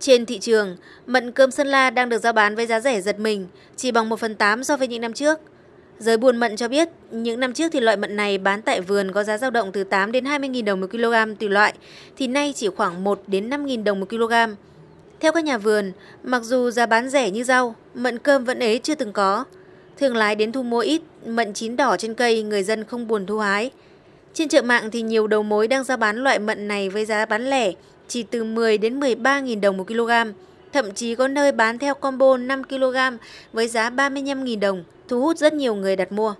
Trên thị trường, mận cơm Sơn La đang được giao bán với giá rẻ giật mình, chỉ bằng 1 phần 8 so với những năm trước. Giới buôn mận cho biết, những năm trước thì loại mận này bán tại vườn có giá dao động từ 8 đến 20.000 đồng một kg tùy loại, thì nay chỉ khoảng 1 đến 5.000 đồng một kg. Theo các nhà vườn, mặc dù giá bán rẻ như rau, mận cơm vẫn ế chưa từng có. Thương lái đến thu mua ít, mận chín đỏ trên cây người dân không buồn thu hái. Trên chợ mạng thì nhiều đầu mối đang giao bán loại mận này với giá bán lẻ chỉ từ 10 đến 13.000 đồng một kg, thậm chí có nơi bán theo combo 5 kg với giá 35.000 đồng, thu hút rất nhiều người đặt mua.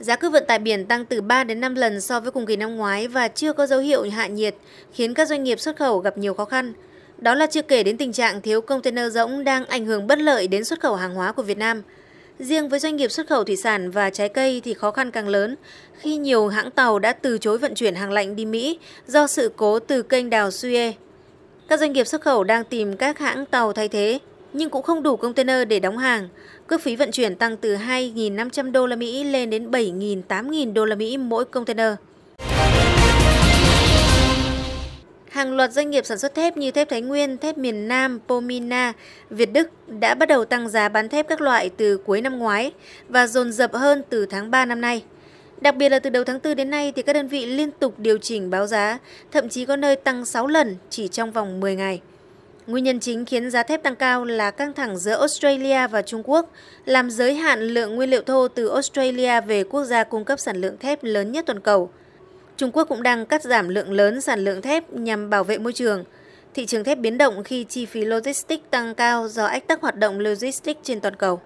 Giá cước vận tải biển tăng từ 3 đến 5 lần so với cùng kỳ năm ngoái và chưa có dấu hiệu hạ nhiệt, khiến các doanh nghiệp xuất khẩu gặp nhiều khó khăn. Đó là chưa kể đến tình trạng thiếu container rỗng đang ảnh hưởng bất lợi đến xuất khẩu hàng hóa của Việt Nam. Riêng với doanh nghiệp xuất khẩu thủy sản và trái cây thì khó khăn càng lớn khi nhiều hãng tàu đã từ chối vận chuyển hàng lạnh đi Mỹ do sự cố từ kênh đào Suez. Các doanh nghiệp xuất khẩu đang tìm các hãng tàu thay thế nhưng cũng không đủ container để đóng hàng. Cước phí vận chuyển tăng từ 2.500 đô la Mỹ lên đến 7.000-8.000 đô la Mỹ mỗi container. hàng loạt doanh nghiệp sản xuất thép như Thép Thái Nguyên, Thép Miền Nam, Pomina, Việt Đức đã bắt đầu tăng giá bán thép các loại từ cuối năm ngoái và dồn dập hơn từ tháng 3 năm nay. Đặc biệt là từ đầu tháng 4 đến nay thì các đơn vị liên tục điều chỉnh báo giá, thậm chí có nơi tăng 6 lần chỉ trong vòng 10 ngày. Nguyên nhân chính khiến giá thép tăng cao là căng thẳng giữa Australia và Trung Quốc, làm giới hạn lượng nguyên liệu thô từ Australia về quốc gia cung cấp sản lượng thép lớn nhất toàn cầu – Trung Quốc cũng đang cắt giảm lượng lớn sản lượng thép nhằm bảo vệ môi trường. Thị trường thép biến động khi chi phí logistics tăng cao do ách tắc hoạt động logistics trên toàn cầu.